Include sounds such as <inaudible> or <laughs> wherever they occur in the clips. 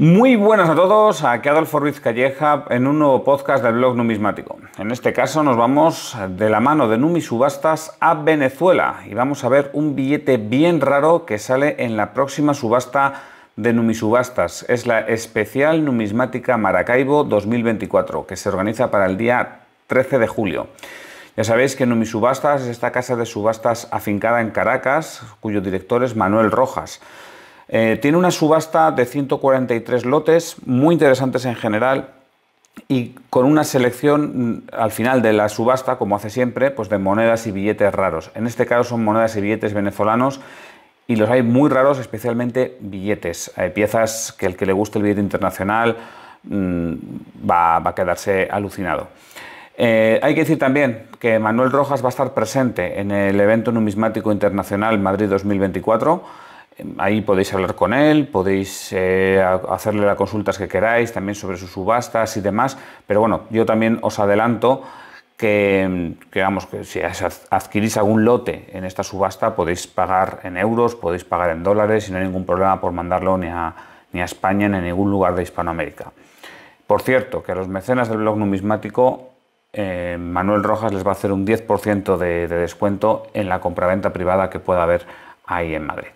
Muy buenas a todos, aquí Adolfo Ruiz Calleja en un nuevo podcast del blog numismático. En este caso nos vamos de la mano de Subastas a Venezuela y vamos a ver un billete bien raro que sale en la próxima subasta de Subastas. Es la especial numismática Maracaibo 2024 que se organiza para el día 13 de julio. Ya sabéis que Numisubastas es esta casa de subastas afincada en Caracas, cuyo director es Manuel Rojas. Eh, tiene una subasta de 143 lotes, muy interesantes en general, y con una selección mm, al final de la subasta, como hace siempre, pues de monedas y billetes raros. En este caso son monedas y billetes venezolanos y los hay muy raros, especialmente billetes. Hay piezas que el que le guste el billete internacional mm, va, a quedarse alucinado. Eh, hay que decir también que Manuel Rojas va a estar presente en el evento numismático internacional Madrid 2024 Ahí podéis hablar con él, podéis eh, hacerle las consultas que queráis, también sobre sus subastas y demás. Pero bueno, yo también os adelanto que, que si adquirís algún lote en esta subasta podéis pagar en euros, podéis pagar en dólares y no hay ningún problema por mandarlo ni a, ni a España ni a ningún lugar de Hispanoamérica. Por cierto, que a los mecenas del blog numismático eh, Manuel Rojas les va a hacer un 10% de descuento en la compraventa privada que pueda haber ahí en Madrid.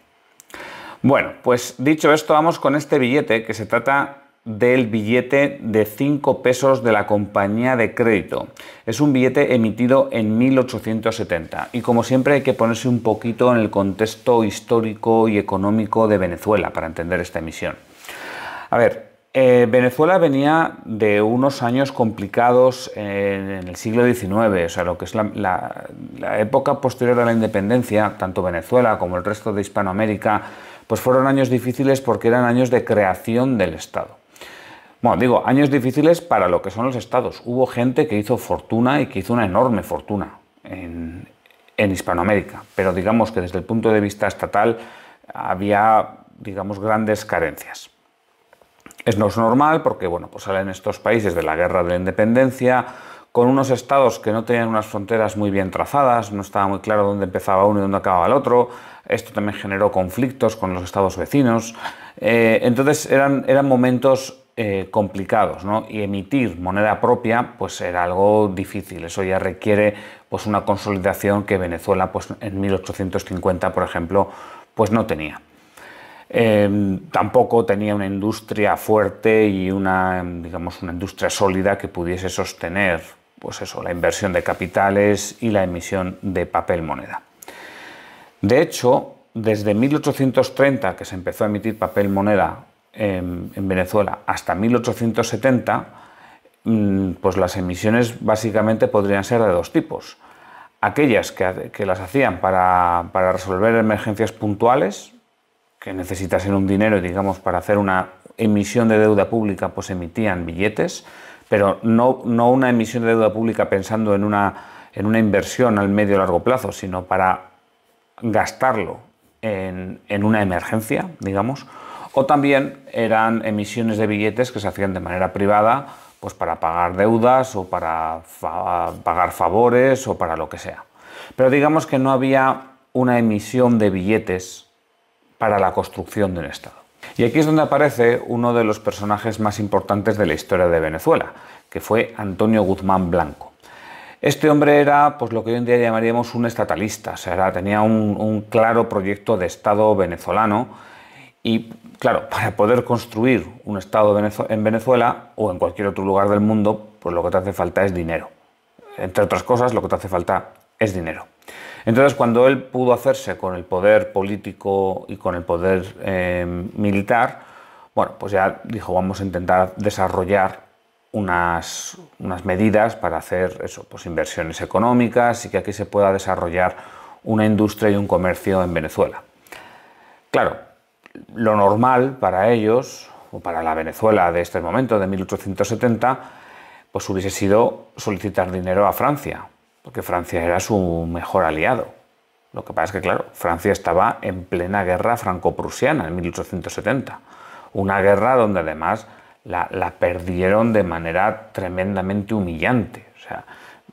Bueno, pues dicho esto, vamos con este billete, que se trata del billete de 5 pesos de la compañía de crédito. Es un billete emitido en 1870 y como siempre hay que ponerse un poquito en el contexto histórico y económico de Venezuela para entender esta emisión. A ver, eh, Venezuela venía de unos años complicados eh, en, el siglo XIX, o sea, lo que es la época posterior a la independencia, tanto Venezuela como el resto de Hispanoamérica, pues fueron años difíciles porque eran años de creación del Estado. Bueno, digo, años difíciles para lo que son los estados. Hubo gente que hizo fortuna y que hizo una enorme fortuna en, Hispanoamérica, pero digamos que desde el punto de vista estatal había, digamos, grandes carencias. Es no es normal porque, bueno, pues salen estos países de la guerra de la independencia, con unos estados que no tenían unas fronteras muy bien trazadas, no estaba muy claro dónde empezaba uno y dónde acababa el otro. Esto también generó conflictos con los estados vecinos. Eh, entonces eran, eran momentos eh, complicados, ¿no? Y emitir moneda propia, pues era algo difícil. Eso ya requiere pues una consolidación que Venezuela, pues en 1850, por ejemplo, pues no tenía. Em, tampoco tenía una industria fuerte y una, digamos, una industria sólida que pudiese sostener pues eso, la inversión de capitales y la emisión de papel moneda. De hecho, desde 1830, que se empezó a emitir papel moneda en, Venezuela, hasta 1870, mm, pues las emisiones básicamente podrían ser de dos tipos. Aquellas que, las hacían para, para resolver emergencias puntuales, que necesitasen un dinero, digamos, para hacer una emisión de deuda pública, pues emitían billetes, pero no, no una emisión de deuda pública pensando en una, en una inversión al medio largo plazo, sino para gastarlo en, una emergencia, digamos, o también eran emisiones de billetes que se hacían de manera privada pues para pagar deudas o para pagar favores o para lo que sea. Pero digamos que no había una emisión de billetes para la construcción de un Estado. Y aquí es donde aparece uno de los personajes más importantes de la historia de Venezuela, que fue Antonio Guzmán Blanco. Este hombre era pues, lo que hoy en día llamaríamos un estatalista, o sea, tenía un, un claro proyecto de Estado venezolano y, claro, <laughs> para poder construir un Estado en Venezuela o en cualquier otro lugar del mundo, pues lo que te hace falta es dinero. Entre otras cosas, lo que te hace falta es dinero. Entonces, cuando él pudo hacerse con el poder político y con el poder eh, militar, bueno, pues ya dijo, vamos a intentar desarrollar unas, unas medidas para hacer eso, pues inversiones económicas y que aquí se pueda desarrollar una industria y un comercio en Venezuela. Claro, lo normal para ellos, o para la Venezuela de este momento, de 1870, pues hubiese sido solicitar dinero a Francia porque Francia era su mejor aliado. Lo que pasa es que, claro, Francia estaba en plena guerra franco-prusiana en 1870, una guerra donde además la, perdieron de manera tremendamente humillante. O sea,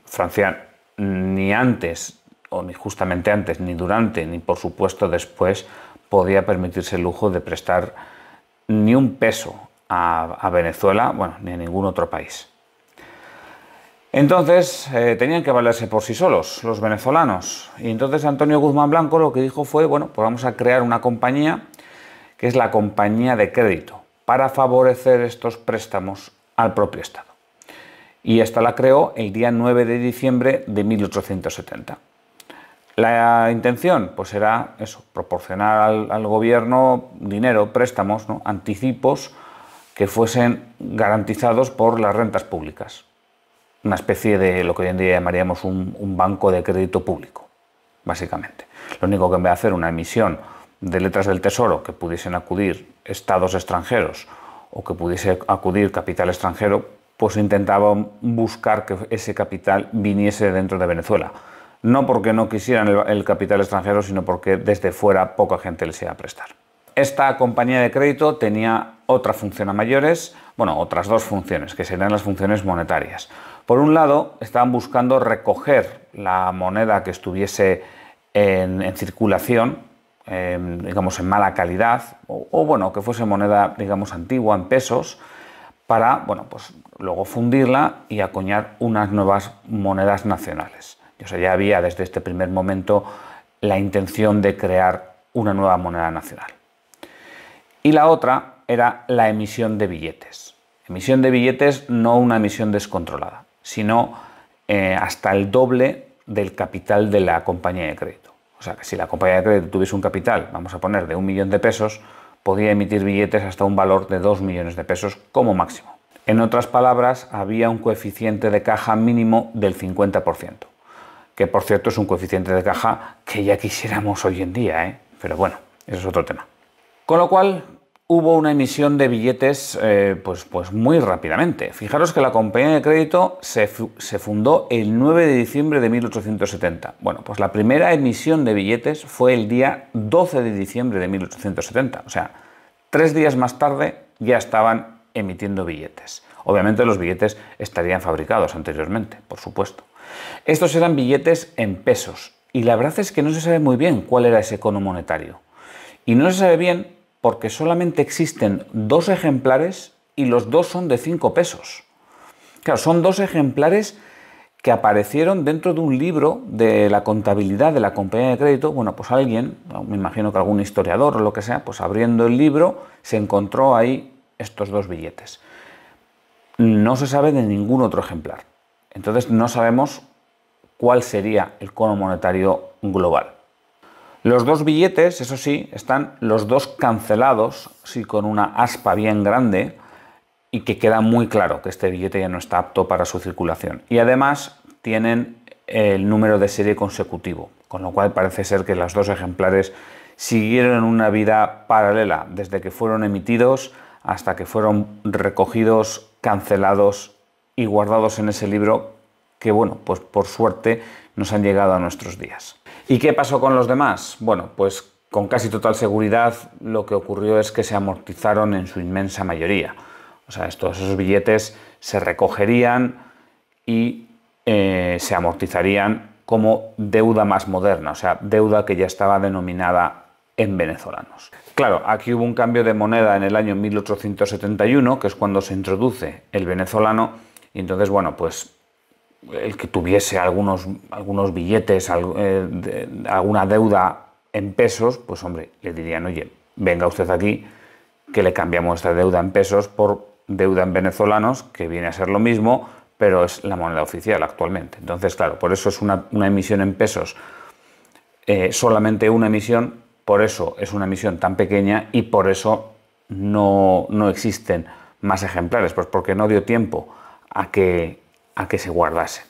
Francia ni antes, o ni justamente antes, ni durante, ni por supuesto después, podía permitirse el lujo de prestar ni un peso a, a Venezuela, bueno, ni a ningún otro país. Entonces eh, tenían que valerse por sí solos los venezolanos. Y entonces Antonio Guzmán Blanco lo que dijo fue, bueno, pues vamos a crear una compañía que es la compañía de crédito para favorecer estos préstamos al propio Estado. Y esta la creó el día 9 de diciembre de 1870. La intención, pues era eso, proporcionar al, gobierno dinero, préstamos, anticipos que fuesen garantizados por las rentas públicas una especie de lo que hoy en día llamaríamos un, banco de crédito público, básicamente. Lo único que me a hacer una emisión de letras del Tesoro que pudiesen acudir estados extranjeros o que pudiese acudir capital extranjero, pues intentaba buscar que ese capital viniese dentro de Venezuela. No porque no quisieran el, el capital extranjero, sino porque desde fuera poca gente les iba a prestar. Esta compañía de crédito tenía otra función a mayores, bueno, otras dos funciones, que serían las funciones monetarias. Por un lado, estaban buscando recoger la moneda que estuviese en, circulación, em, digamos en mala calidad, o, bueno, que fuese moneda, digamos, antigua, en pesos, para, bueno, pues luego fundirla y acuñar unas nuevas monedas nacionales. O sea, ya había desde este primer momento la intención de crear una nueva moneda nacional. Y la otra era la emisión de billetes. Emisión de billetes, no una emisión descontrolada, sino eh, hasta el doble del capital de la compañía de crédito. O sea, que si la compañía de crédito tuviese un capital, vamos a poner, de un millón de pesos, podía emitir billetes hasta un valor de dos millones de pesos como máximo. En otras palabras, había un coeficiente de caja mínimo del 50%, que por cierto es un coeficiente de caja que ya quisiéramos hoy en día, ¿eh? pero bueno, eso es otro tema. Con lo cual, hubo una emisión de billetes eh, pues, pues muy rápidamente. Fijaros que la compañía de crédito se, se, fundó el 9 de diciembre de 1870. Bueno, pues la primera emisión de billetes fue el día 12 de diciembre de 1870. O sea, tres días más tarde ya estaban emitiendo billetes. Obviamente los billetes estarían fabricados anteriormente, por supuesto. Estos eran billetes en pesos y la verdad es que no se sabe muy bien cuál era ese cono monetario. Y no se sabe bien porque solamente existen dos ejemplares y los dos son de 5 pesos. Claro, son dos ejemplares que aparecieron dentro de un libro de la contabilidad de la compañía de crédito. Bueno, pues alguien, me imagino que algún historiador o lo que sea, pues abriendo el libro se encontró ahí estos dos billetes. No se sabe de ningún otro ejemplar. Entonces no sabemos cuál sería el cono monetario global. Los dos billetes, eso sí, están los dos cancelados, sí, con una aspa bien grande, y que queda muy claro que este billete ya no está apto para su circulación. Y además tienen el número de serie consecutivo, con lo cual parece ser que los dos ejemplares siguieron una vida paralela desde que fueron emitidos hasta que fueron recogidos, cancelados y guardados en ese libro que, bueno, pues por suerte nos han llegado a nuestros días. ¿Y qué pasó con los demás? Bueno, pues con casi total seguridad lo que ocurrió es que se amortizaron en su inmensa mayoría. O sea, todos esos billetes se recogerían y eh, se amortizarían como deuda más moderna, o sea, deuda que ya estaba denominada en venezolanos. Claro, aquí hubo un cambio de moneda en el año 1871, que es cuando se introduce el venezolano, y entonces, bueno, pues el que tuviese algunos, algunos billetes, eh, alguna deuda en pesos, pues hombre, le dirían, oye, venga usted aquí, que le cambiamos esta deuda en pesos por deuda en venezolanos, que viene a ser lo mismo, pero es la moneda oficial actualmente. Entonces, claro, por eso es una, emisión en pesos, eh, solamente una emisión, por eso es una emisión tan pequeña y por eso no, no existen más ejemplares, pues porque no dio tiempo a que a que se guardase.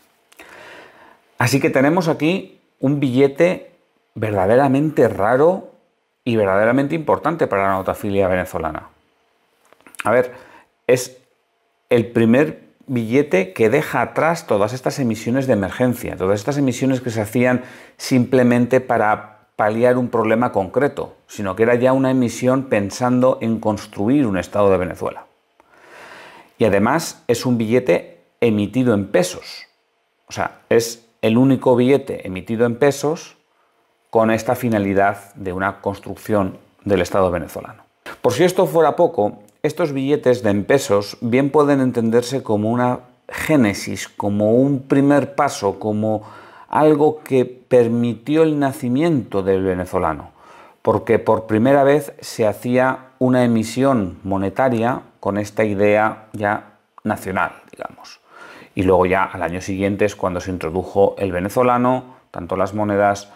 Así que tenemos aquí un billete verdaderamente raro y verdaderamente importante para la notafilia venezolana. A ver, es el primer billete que deja atrás todas estas emisiones de emergencia, todas estas emisiones que se hacían simplemente para paliar un problema concreto, sino que era ya una emisión pensando en construir un Estado de Venezuela. Y además es un billete emitido en pesos. O sea, es el único billete emitido en pesos con esta finalidad de una construcción del Estado venezolano. Por si esto fuera poco, estos billetes de en pesos bien pueden entenderse como una génesis, como un primer paso, como algo que permitió el nacimiento del venezolano, porque por primera vez se hacía una emisión monetaria con esta idea ya nacional, digamos y luego ya al año siguiente es cuando se introdujo el venezolano, tanto las monedas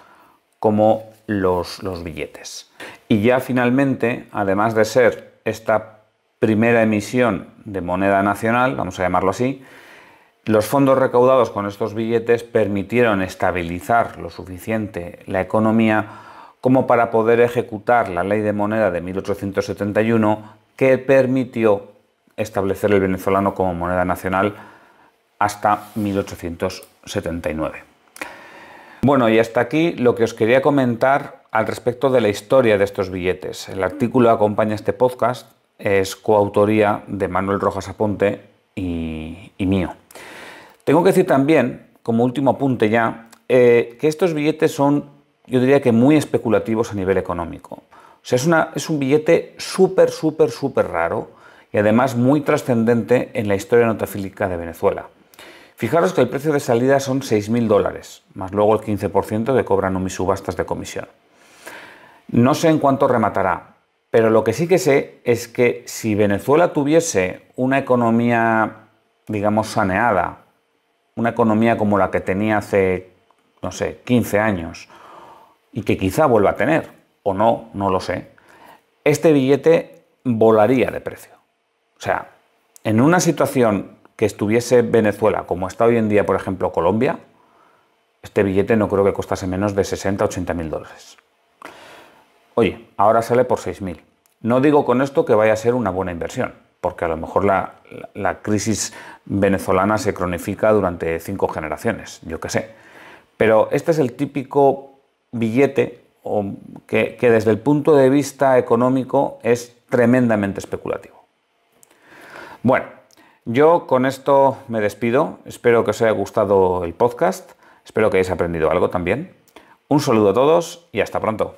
como los, billetes. Y ya finalmente, además de ser esta primera emisión de moneda nacional, vamos a llamarlo así, los fondos recaudados con estos billetes permitieron estabilizar lo suficiente la economía como para poder ejecutar la ley de moneda de 1871 que permitió establecer el venezolano como moneda nacional hasta 1879. Bueno, y hasta aquí lo que os quería comentar al respecto de la historia de estos billetes. El artículo acompaña este podcast es coautoría de Manuel Rojas Aponte y, mío. Tengo que decir también, como último apunte ya, eh, que estos billetes son, yo diría que muy especulativos a nivel económico. O sea, es, es un billete súper, súper, súper raro y además muy trascendente en la historia notafílica de Venezuela. Fijaros que el precio de salida son 6.000 dólares, más luego el 15% que cobran mis subastas de comisión. No sé en cuánto rematará, pero lo que sí que sé es que si Venezuela tuviese una economía, digamos, saneada, una economía como la que tenía hace, no sé, 15 años, y que quizá vuelva a tener, o no, no lo sé, este billete volaría de precio. O sea, en una situación que estuviese Venezuela, como está hoy en día, por ejemplo, Colombia, este billete no creo que costase menos de 60 80 mil dólares. Oye, ahora sale por 6 mil. No digo con esto que vaya a ser una buena inversión, porque a lo mejor la, crisis venezolana se cronifica durante cinco generaciones, yo qué sé. Pero este es el típico billete que, que desde el punto de vista económico es tremendamente especulativo. Bueno, yo con esto me despido, espero que os haya gustado el podcast, espero que hayáis aprendido algo también. Un saludo a todos y hasta pronto.